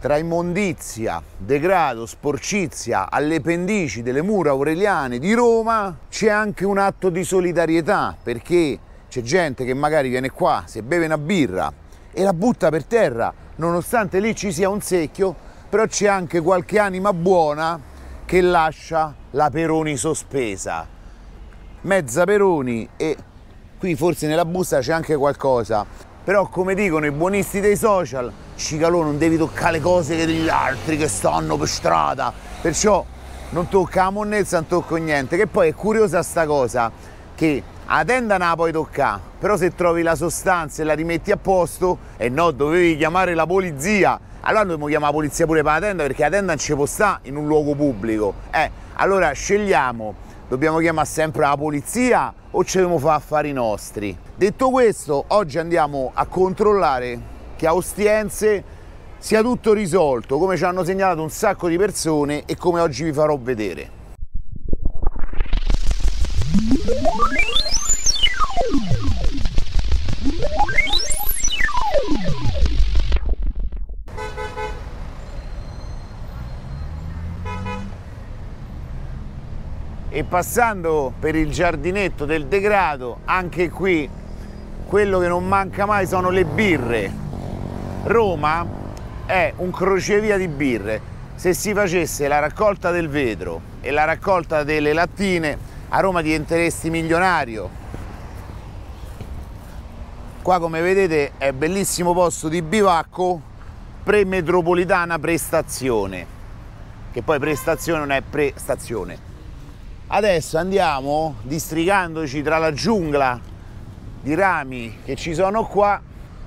tra immondizia, degrado, sporcizia, alle pendici delle mura aureliane di Roma c'è anche un atto di solidarietà perché c'è gente che magari viene qua, si beve una birra e la butta per terra, nonostante lì ci sia un secchio, però c'è anche qualche anima buona che lascia la Peroni sospesa. Mezza Peroni e qui forse nella busta c'è anche qualcosa. Però come dicono i buonisti dei social, Cicalò non devi toccare le cose degli altri che stanno per strada. Perciò non tocca la monnezza, non tocco niente. Che poi è curiosa sta cosa, che la tenda non la puoi toccare, però se trovi la sostanza e la rimetti a posto, e eh no, dovevi chiamare la polizia. Allora dobbiamo chiamare la polizia pure per la tenda, perché la tenda non ci può stare in un luogo pubblico. Eh, allora scegliamo dobbiamo chiamare sempre la polizia o ci dobbiamo fare affari nostri? Detto questo, oggi andiamo a controllare che a Ostiense sia tutto risolto, come ci hanno segnalato un sacco di persone e come oggi vi farò vedere. e passando per il giardinetto del degrado anche qui quello che non manca mai sono le birre Roma è un crocevia di birre se si facesse la raccolta del vetro e la raccolta delle lattine a Roma diventeresti milionario qua come vedete è bellissimo posto di bivacco pre-metropolitana prestazione che poi prestazione non è prestazione Adesso andiamo districandoci tra la giungla di rami che ci sono qua.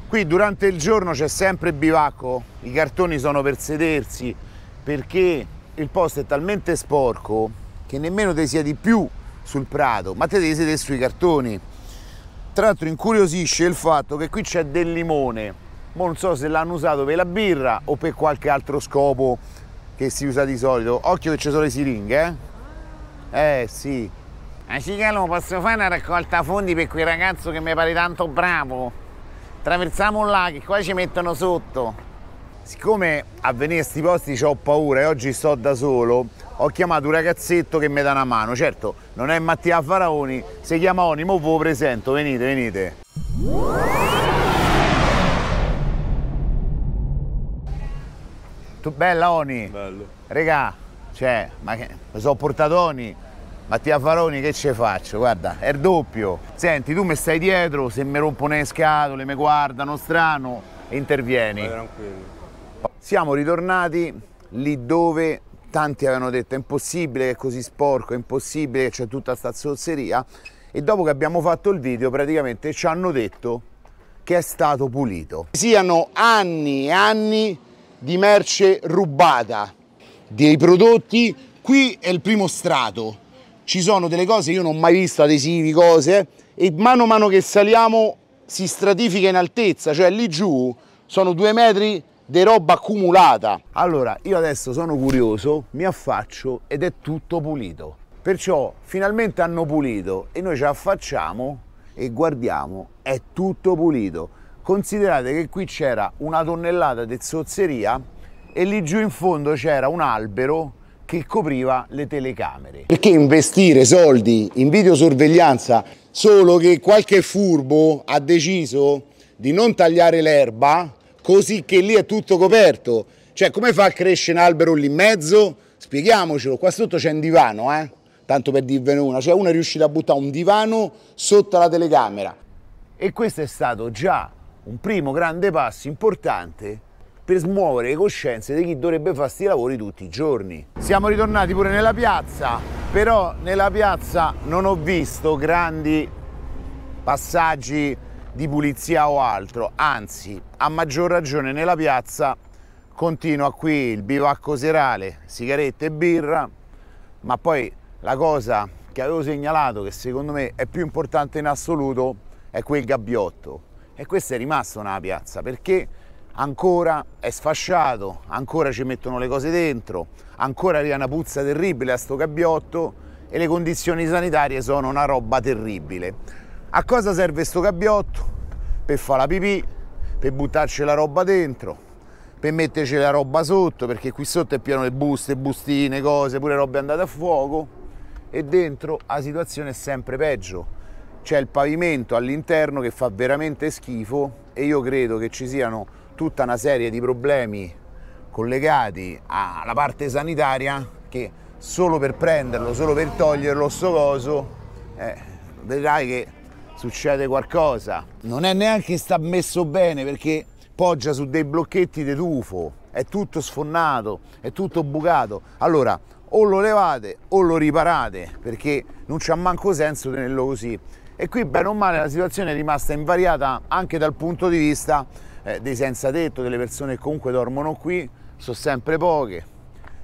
Qui durante il giorno c'è sempre il bivacco, i cartoni sono per sedersi perché il posto è talmente sporco che nemmeno te siedi più sul prato, ma te devi sedere sui cartoni. Tra l'altro incuriosisce il fatto che qui c'è del limone, ma non so se l'hanno usato per la birra o per qualche altro scopo che si usa di solito. Occhio che ci sono le siringhe, eh? Eh sì. Ma Cicalo, posso fare una raccolta fondi per quel ragazzo che mi pare tanto bravo? Traversiamo un lago qua ci mettono sotto. Siccome a venire a questi posti ho paura e oggi sto da solo, ho chiamato un ragazzetto che mi dà una mano. Certo, non è Mattia Faraoni, si chiama Onimo, ve lo presento, venite, venite. Tu bella Oni? Bello. Regà, cioè, ma che, sono portatoni, Mattia Faroni che ce faccio? Guarda, è il doppio. Senti, tu mi stai dietro, se mi rompono le scatole, mi guardano strano, intervieni. Vai, Siamo ritornati lì dove tanti avevano detto è impossibile che è così sporco, è impossibile che c'è tutta sta zozzeria e dopo che abbiamo fatto il video praticamente ci hanno detto che è stato pulito. Siano anni e anni di merce rubata, dei prodotti. Qui è il primo strato, ci sono delle cose, io non ho mai visto adesivi, cose, eh, e mano a mano che saliamo si stratifica in altezza, cioè lì giù sono due metri di roba accumulata. Allora, io adesso sono curioso, mi affaccio ed è tutto pulito. Perciò finalmente hanno pulito e noi ci affacciamo e guardiamo, è tutto pulito. Considerate che qui c'era una tonnellata di zozzeria e lì giù in fondo c'era un albero che copriva le telecamere. Perché investire soldi in videosorveglianza solo che qualche furbo ha deciso di non tagliare l'erba così che lì è tutto coperto? Cioè come fa a crescere un albero lì in mezzo? Spieghiamocelo, qua sotto c'è un divano, eh? tanto per dirvene una, cioè uno è riuscito a buttare un divano sotto la telecamera. E questo è stato già un primo grande passo importante per smuovere le coscienze di chi dovrebbe fare questi lavori tutti i giorni. Siamo ritornati pure nella piazza, però nella piazza non ho visto grandi passaggi di pulizia o altro, anzi, a maggior ragione nella piazza continua qui il bivacco serale, sigarette e birra, ma poi la cosa che avevo segnalato che secondo me è più importante in assoluto è quel gabbiotto e questo è rimasto nella piazza perché ancora è sfasciato, ancora ci mettono le cose dentro, ancora arriva una puzza terribile a sto gabbiotto e le condizioni sanitarie sono una roba terribile. A cosa serve sto gabbiotto? Per fare la pipì, per buttarci la roba dentro, per metterci la roba sotto, perché qui sotto è pieno le buste, bustine, cose, pure robe andate a fuoco e dentro la situazione è sempre peggio. C'è il pavimento all'interno che fa veramente schifo e io credo che ci siano tutta una serie di problemi collegati alla parte sanitaria che solo per prenderlo, solo per toglierlo sto coso, eh, vedrai che succede qualcosa. Non è neanche sta messo bene perché poggia su dei blocchetti di tufo, è tutto sfonnato, è tutto bucato. Allora, o lo levate o lo riparate, perché non c'ha manco senso tenerlo così. E qui bene o male la situazione è rimasta invariata anche dal punto di vista eh, dei senza tetto, delle persone che comunque dormono qui, sono sempre poche,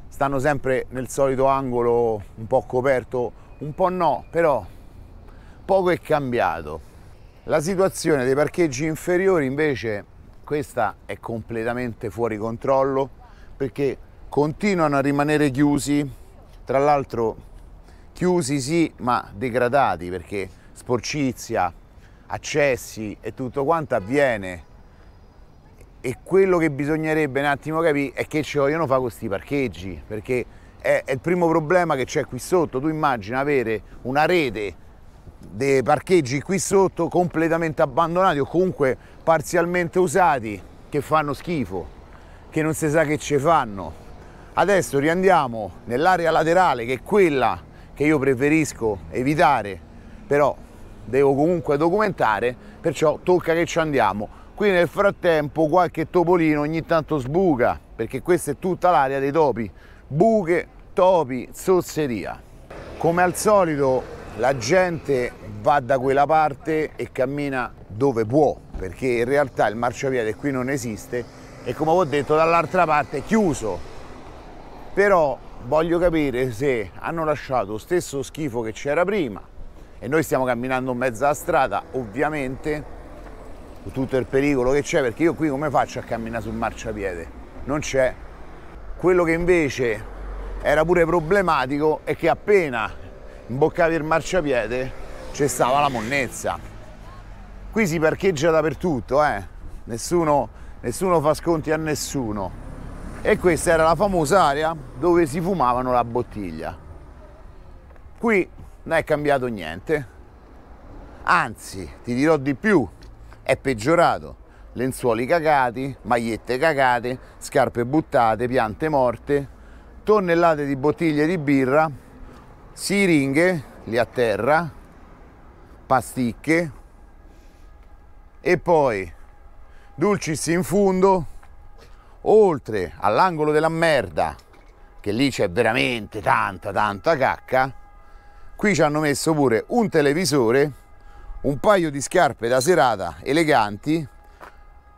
stanno sempre nel solito angolo un po' coperto, un po' no, però poco è cambiato. La situazione dei parcheggi inferiori invece, questa è completamente fuori controllo perché continuano a rimanere chiusi, tra l'altro chiusi sì ma degradati perché sporcizia, accessi e tutto quanto avviene e quello che bisognerebbe un attimo capire è che ci vogliono fare questi parcheggi, perché è, è il primo problema che c'è qui sotto. Tu immagina avere una rete dei parcheggi qui sotto completamente abbandonati o comunque parzialmente usati che fanno schifo, che non si sa che ci fanno. Adesso riandiamo nell'area laterale che è quella che io preferisco evitare, però devo comunque documentare, perciò tocca che ci andiamo qui nel frattempo qualche topolino ogni tanto sbuca perché questa è tutta l'area dei topi buche, topi, zozzeria come al solito la gente va da quella parte e cammina dove può perché in realtà il marciapiede qui non esiste e come ho detto dall'altra parte è chiuso però voglio capire se hanno lasciato lo stesso schifo che c'era prima e noi stiamo camminando in mezzo alla strada ovviamente tutto il pericolo che c'è, perché io qui come faccio a camminare sul marciapiede? Non c'è. Quello che invece era pure problematico è che appena imboccavi il marciapiede c'è stava la monnezza. Qui si parcheggia dappertutto, eh? nessuno, nessuno fa sconti a nessuno. E questa era la famosa area dove si fumavano la bottiglia. Qui non è cambiato niente. Anzi, ti dirò di più, è peggiorato. Lenzuoli cagati, magliette cagate, scarpe buttate, piante morte, tonnellate di bottiglie di birra, siringhe, lì a terra, pasticche e poi dulcis in fundo, oltre all'angolo della merda, che lì c'è veramente tanta tanta cacca, qui ci hanno messo pure un televisore un paio di scarpe da serata eleganti,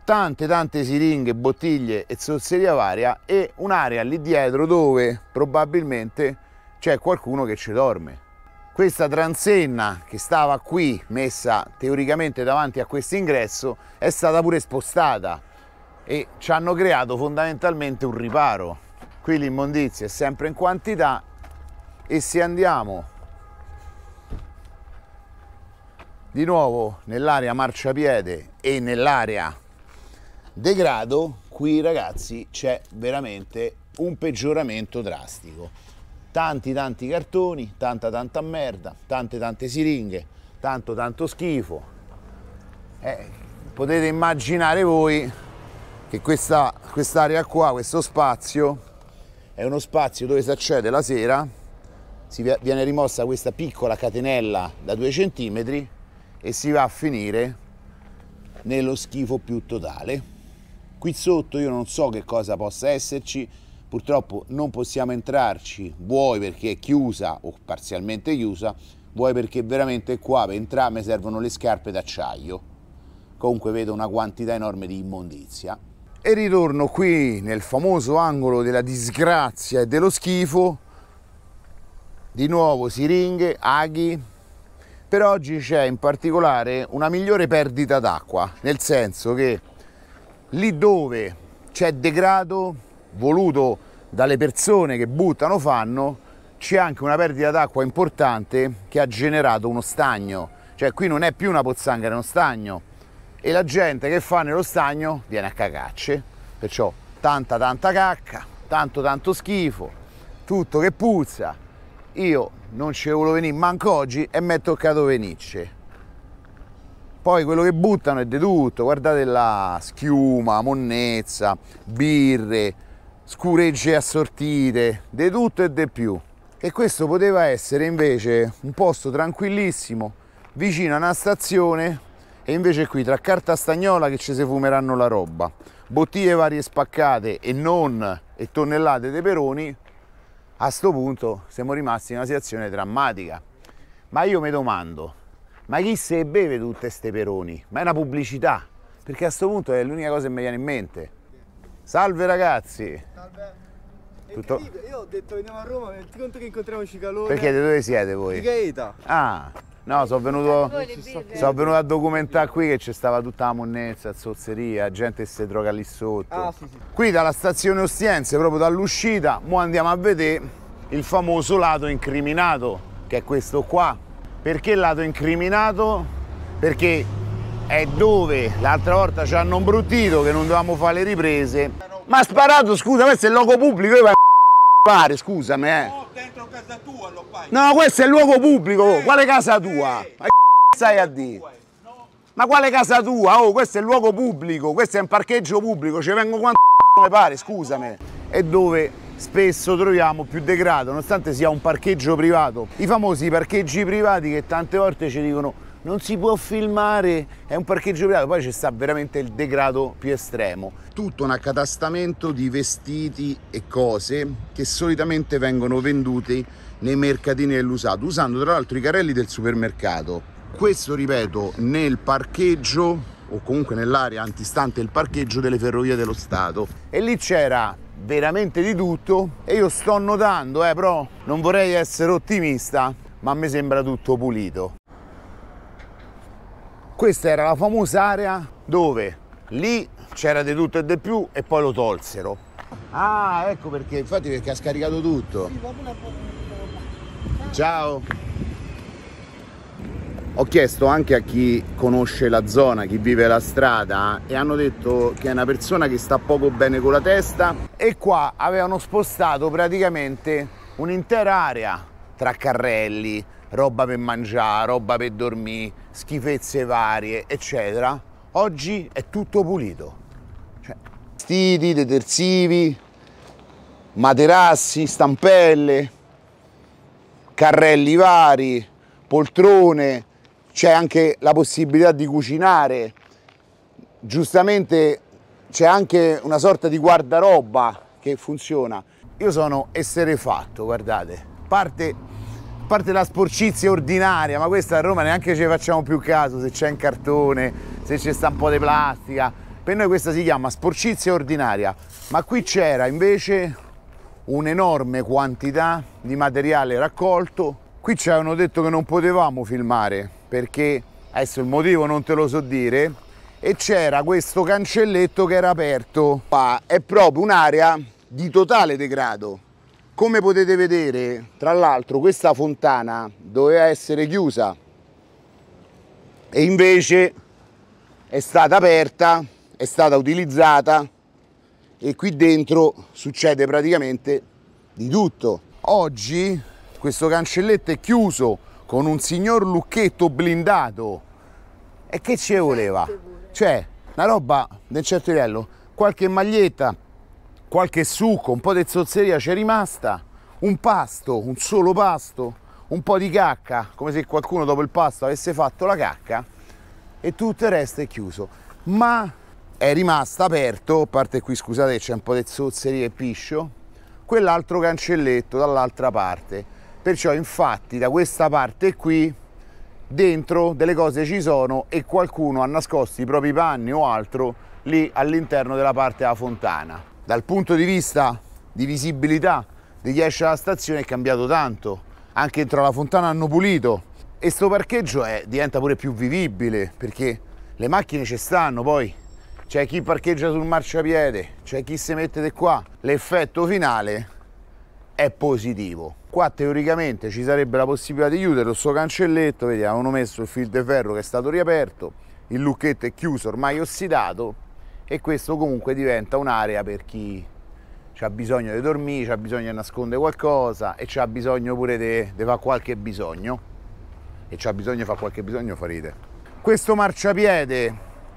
tante tante siringhe, bottiglie e zozzeria varia e un'area lì dietro dove probabilmente c'è qualcuno che ci dorme. Questa transenna che stava qui, messa teoricamente davanti a questo ingresso, è stata pure spostata e ci hanno creato fondamentalmente un riparo. Qui l'immondizia è sempre in quantità e se andiamo di nuovo nell'area marciapiede e nell'area degrado qui ragazzi c'è veramente un peggioramento drastico tanti tanti cartoni tanta tanta merda tante tante siringhe tanto tanto schifo eh, potete immaginare voi che questa quest'area qua questo spazio è uno spazio dove si accede la sera si viene rimossa questa piccola catenella da due centimetri e si va a finire nello schifo più totale. Qui sotto io non so che cosa possa esserci, purtroppo non possiamo entrarci, vuoi perché è chiusa o parzialmente chiusa, vuoi perché veramente qua per entrare mi servono le scarpe d'acciaio. Comunque vedo una quantità enorme di immondizia. E ritorno qui nel famoso angolo della disgrazia e dello schifo. Di nuovo siringhe, aghi, per oggi c'è in particolare una migliore perdita d'acqua, nel senso che lì dove c'è degrado voluto dalle persone che buttano fanno, c'è anche una perdita d'acqua importante che ha generato uno stagno, cioè qui non è più una pozzanghera, è uno stagno e la gente che fa nello stagno viene a cagacce, perciò tanta tanta cacca, tanto tanto schifo, tutto che puzza, io non ci volevo venire manco oggi e mi è toccato venirci. Poi quello che buttano è di tutto, guardate la schiuma, monnezza, birre, scuregge assortite, di tutto e di più. E questo poteva essere invece un posto tranquillissimo, vicino a una stazione, e invece qui tra carta stagnola che ci si fumeranno la roba, bottiglie varie spaccate e non, e tonnellate di peroni, a questo punto siamo rimasti in una situazione drammatica. Ma io mi domando, ma chi se beve tutte queste peroni? Ma è una pubblicità, perché a questo punto è l'unica cosa che mi viene in mente. Salve ragazzi! Salve! Tutto... Io ho detto veniamo a Roma, ti conto che incontriamo Cicalone. Perché di dove siete voi? Di Gaeta. Ah! No, sono venuto, eh, sono venuto, a documentare qui che c'è stava tutta la monnezza, la zozzeria, gente che si droga lì sotto. Ah, sì, sì. Qui dalla stazione Ostiense, proprio dall'uscita, mo andiamo a vedere il famoso lato incriminato, che è questo qua. Perché lato incriminato? Perché è dove l'altra volta ci hanno imbruttito che non dovevamo fare le riprese. Ma ha sparato, scusa, questo è il logo pubblico, io vado a fare, scusami, eh dentro casa tua lo fai. No, questo è il luogo pubblico, eh, quale casa eh. tua? Eh, Ma che stai a dire? Ma quale casa tua? Oh, questo è il luogo pubblico, questo è un parcheggio pubblico, ci vengo quanto mi pare, scusami. È dove spesso troviamo più degrado, nonostante sia un parcheggio privato. I famosi parcheggi privati che tante volte ci dicono non si può filmare, è un parcheggio privato, poi ci sta veramente il degrado più estremo. Tutto un accatastamento di vestiti e cose che solitamente vengono venduti nei mercatini dell'usato, usando tra l'altro i carrelli del supermercato. Questo, ripeto, nel parcheggio o comunque nell'area antistante il parcheggio delle ferrovie dello Stato. E lì c'era veramente di tutto e io sto notando, eh, però non vorrei essere ottimista, ma mi sembra tutto pulito. Questa era la famosa area dove lì c'era di tutto e di più e poi lo tolsero. Ah, ecco perché, infatti perché ha scaricato tutto. Ciao. Ho chiesto anche a chi conosce la zona, chi vive la strada eh, e hanno detto che è una persona che sta poco bene con la testa e qua avevano spostato praticamente un'intera area tra carrelli, roba per mangiare, roba per dormire, schifezze varie, eccetera. Oggi è tutto pulito. Cioè, vestiti, detersivi, materassi, stampelle, carrelli vari, poltrone, c'è anche la possibilità di cucinare. Giustamente c'è anche una sorta di guardaroba che funziona. Io sono essere fatto, guardate, parte parte la sporcizia ordinaria, ma questa a Roma neanche ci facciamo più caso se c'è in cartone, se c'è sta un po' di plastica. Per noi questa si chiama sporcizia ordinaria, ma qui c'era invece un'enorme quantità di materiale raccolto. Qui ci avevano detto che non potevamo filmare perché adesso il motivo non te lo so dire e c'era questo cancelletto che era aperto. Qua è proprio un'area di totale degrado come potete vedere, tra l'altro questa fontana doveva essere chiusa e invece è stata aperta, è stata utilizzata e qui dentro succede praticamente di tutto. Oggi questo cancelletto è chiuso con un signor lucchetto blindato e che ci voleva? Certo, cioè, una roba del certo livello, qualche maglietta, qualche succo, un po' di zozzeria c'è rimasta, un pasto, un solo pasto, un po' di cacca, come se qualcuno dopo il pasto avesse fatto la cacca e tutto il resto è chiuso. Ma è rimasto aperto, a parte qui scusate c'è un po' di zozzeria e piscio, quell'altro cancelletto dall'altra parte. Perciò infatti da questa parte qui dentro delle cose ci sono e qualcuno ha nascosto i propri panni o altro lì all'interno della parte della fontana dal punto di vista di visibilità di chi esce dalla stazione è cambiato tanto. Anche dentro la fontana hanno pulito e sto parcheggio è, diventa pure più vivibile perché le macchine ci stanno poi. C'è chi parcheggia sul marciapiede, c'è chi si mette di qua. L'effetto finale è positivo. Qua teoricamente ci sarebbe la possibilità di chiudere lo suo cancelletto, vediamo, hanno messo il fil di ferro che è stato riaperto, il lucchetto è chiuso, ormai ossidato, e questo comunque diventa un'area per chi ha bisogno di dormire, ha bisogno di nascondere qualcosa e ha bisogno pure di fare qualche bisogno e ha bisogno di fare qualche bisogno farete. Questo marciapiede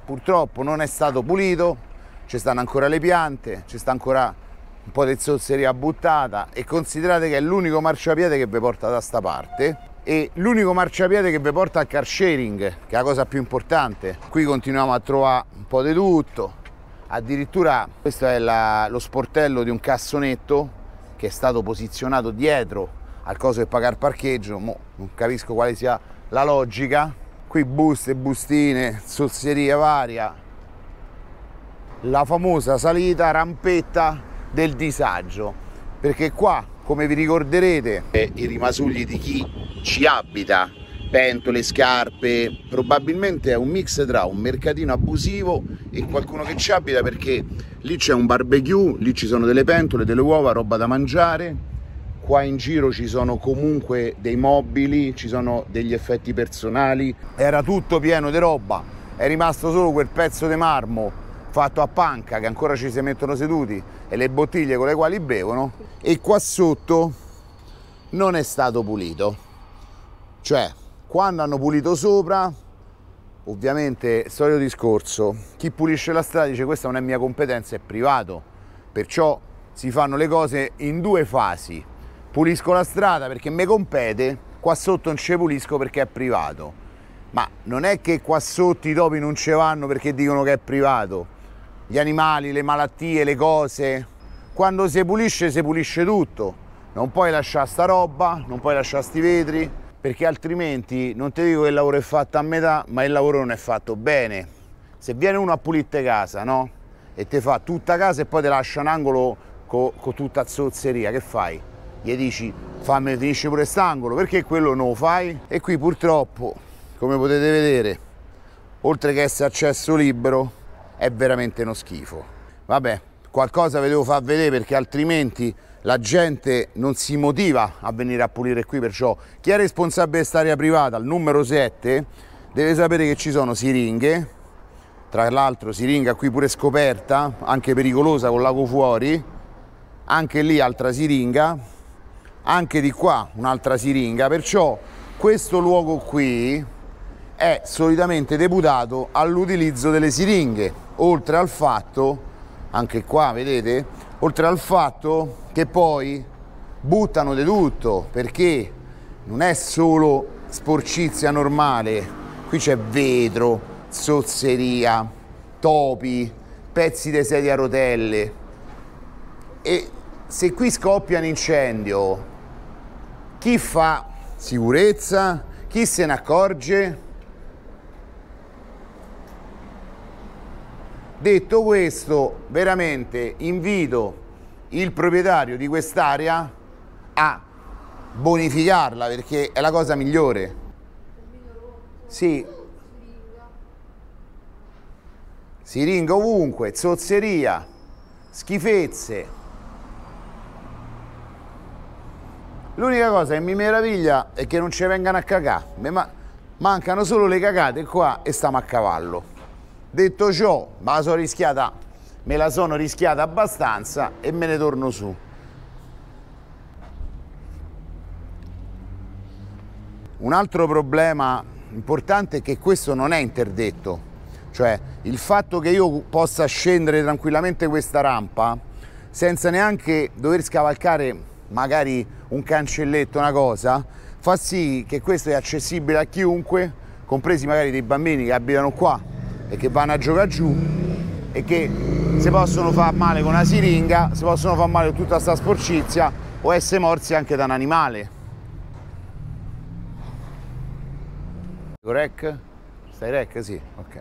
purtroppo non è stato pulito, ci stanno ancora le piante, ci sta ancora un po' di zozzeria buttata e considerate che è l'unico marciapiede che vi porta da sta parte e l'unico marciapiede che vi porta al car sharing, che è la cosa più importante. Qui continuiamo a trovare un po' di tutto, addirittura questo è la, lo sportello di un cassonetto che è stato posizionato dietro al coso per pagar parcheggio, Mo, non capisco quale sia la logica, qui buste, bustine, sozzeria varia, la famosa salita rampetta del disagio, perché qua come vi ricorderete i rimasugli di chi ci abita pentole, scarpe, probabilmente è un mix tra un mercatino abusivo e qualcuno che ci abita perché lì c'è un barbecue, lì ci sono delle pentole, delle uova, roba da mangiare, qua in giro ci sono comunque dei mobili, ci sono degli effetti personali. Era tutto pieno di roba, è rimasto solo quel pezzo di marmo fatto a panca che ancora ci si mettono seduti e le bottiglie con le quali bevono e qua sotto non è stato pulito. Cioè, quando hanno pulito sopra, ovviamente, solito discorso, chi pulisce la strada dice questa non è mia competenza, è privato, perciò si fanno le cose in due fasi. Pulisco la strada perché mi compete, qua sotto non ci pulisco perché è privato. Ma non è che qua sotto i topi non ci vanno perché dicono che è privato. Gli animali, le malattie, le cose. Quando si pulisce, si pulisce tutto. Non puoi lasciare sta roba, non puoi lasciare sti vetri, perché altrimenti non ti dico che il lavoro è fatto a metà, ma il lavoro non è fatto bene. Se viene uno a pulirte casa, no? E ti fa tutta casa e poi ti lascia un angolo con co tutta zozzeria, che fai? Gli dici fammi finisce pure quest'angolo, perché quello non lo fai? E qui purtroppo, come potete vedere, oltre che essere accesso libero, è veramente uno schifo. Vabbè, qualcosa ve devo far vedere perché altrimenti la gente non si motiva a venire a pulire qui, perciò chi è responsabile di quest'area privata, il numero 7, deve sapere che ci sono siringhe, tra l'altro siringa qui pure scoperta, anche pericolosa con l'ago fuori, anche lì altra siringa, anche di qua un'altra siringa, perciò questo luogo qui è solitamente deputato all'utilizzo delle siringhe, oltre al fatto anche qua vedete oltre al fatto che poi buttano di tutto perché non è solo sporcizia normale qui c'è vetro zozzeria topi pezzi di sedie a rotelle e se qui scoppia un incendio chi fa sicurezza chi se ne accorge Detto questo, veramente invito il proprietario di quest'area a bonificarla perché è la cosa migliore. Sì. Siringa ovunque, zozzeria, schifezze. L'unica cosa che mi meraviglia è che non ci vengano a cagà. Mancano solo le cagate qua e stiamo a cavallo. Detto ciò, ma sono rischiata, me la sono rischiata abbastanza e me ne torno su. Un altro problema importante è che questo non è interdetto, cioè il fatto che io possa scendere tranquillamente questa rampa senza neanche dover scavalcare magari un cancelletto, una cosa, fa sì che questo è accessibile a chiunque, compresi magari dei bambini che abitano qua e che vanno a giocare giù e che si possono far male con una siringa, si possono far male con tutta questa sporcizia o essere morsi anche da un animale. Rec? Stai rec? Sì, ok.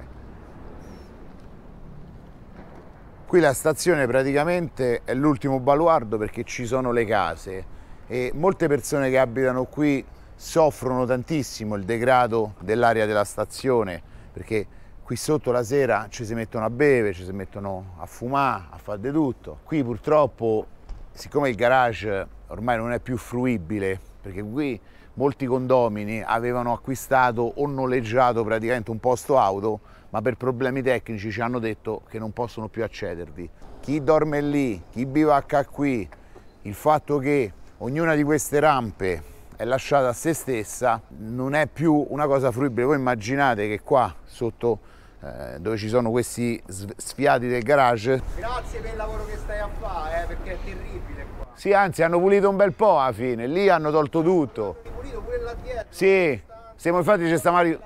Qui la stazione praticamente è l'ultimo baluardo perché ci sono le case e molte persone che abitano qui soffrono tantissimo il degrado dell'area della stazione perché qui sotto la sera ci si mettono a bere, ci si mettono a fumare, a fare di tutto. Qui purtroppo, siccome il garage ormai non è più fruibile, perché qui molti condomini avevano acquistato o noleggiato praticamente un posto auto, ma per problemi tecnici ci hanno detto che non possono più accedervi. Chi dorme lì, chi bivacca qui, il fatto che ognuna di queste rampe è lasciata a se stessa, non è più una cosa fruibile. Voi immaginate che qua sotto eh, dove ci sono questi sfiati del garage. Grazie per il lavoro che stai a fare, eh, perché è terribile qua. Sì, anzi hanno pulito un bel po' alla fine, lì hanno tolto tutto. Hanno pulito pure là dietro. Sì, siamo infatti c'è sta Mario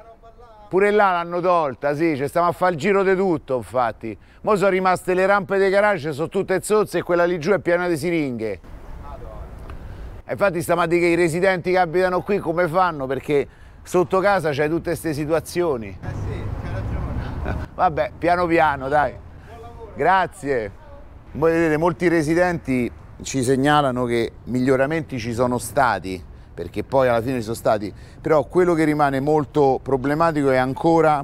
pure là l'hanno tolta, sì, ci stiamo a fare il giro di tutto, infatti. Mo sono rimaste le rampe del garage, sono tutte zozze e quella lì giù è piena di siringhe. Infatti stamattina i residenti che abitano qui come fanno? Perché sotto casa c'è tutte queste situazioni. Eh sì, c'è ragione. Vabbè, piano piano, dai. Buon lavoro. Grazie. Voi vedete, molti residenti ci segnalano che miglioramenti ci sono stati, perché poi alla fine ci sono stati, però quello che rimane molto problematico è ancora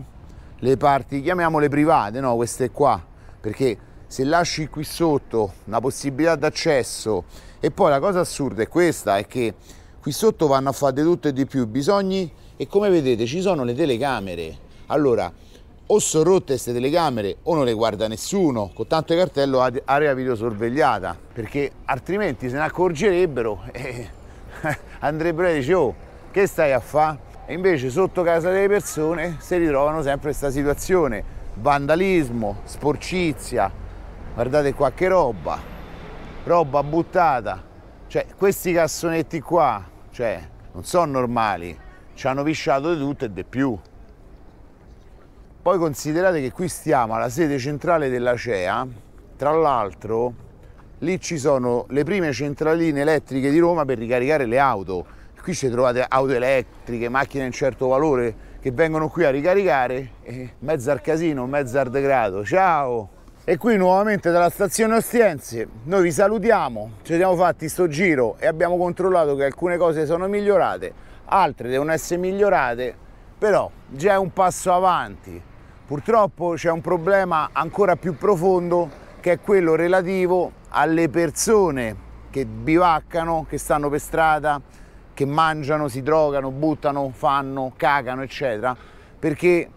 le parti, chiamiamole private, no? queste qua, perché se lasci qui sotto una possibilità d'accesso e poi la cosa assurda è questa, è che qui sotto vanno a fare di tutto e di più i bisogni e come vedete ci sono le telecamere. Allora, o sono rotte queste telecamere o non le guarda nessuno, con tanto cartello area videosorvegliata, perché altrimenti se ne accorgerebbero e andrebbero e dire oh, che stai a fare? E invece sotto casa delle persone si ritrovano sempre in questa situazione, vandalismo, sporcizia, guardate qua che roba roba buttata. Cioè, questi cassonetti qua, cioè, non sono normali, ci hanno visciato di tutto e di più. Poi considerate che qui stiamo alla sede centrale della CEA, tra l'altro lì ci sono le prime centraline elettriche di Roma per ricaricare le auto. Qui ci trovate auto elettriche, macchine di certo valore che vengono qui a ricaricare, e eh, mezzo al casino, mezzo al degrado. Ciao! E qui nuovamente dalla stazione Ostiense noi vi salutiamo, ci siamo fatti sto giro e abbiamo controllato che alcune cose sono migliorate, altre devono essere migliorate, però già è un passo avanti. Purtroppo c'è un problema ancora più profondo che è quello relativo alle persone che bivaccano, che stanno per strada, che mangiano, si drogano, buttano, fanno, cagano, eccetera, perché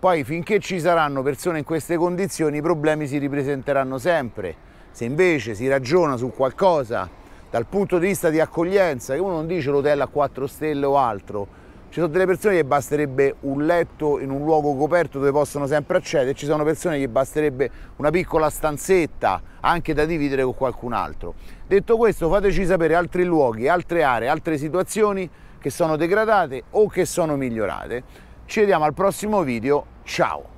poi finché ci saranno persone in queste condizioni i problemi si ripresenteranno sempre. Se invece si ragiona su qualcosa dal punto di vista di accoglienza, che uno non dice l'hotel a 4 stelle o altro, ci sono delle persone che basterebbe un letto in un luogo coperto dove possono sempre accedere, ci sono persone che basterebbe una piccola stanzetta anche da dividere con qualcun altro. Detto questo, fateci sapere altri luoghi, altre aree, altre situazioni che sono degradate o che sono migliorate ci vediamo al prossimo video, ciao!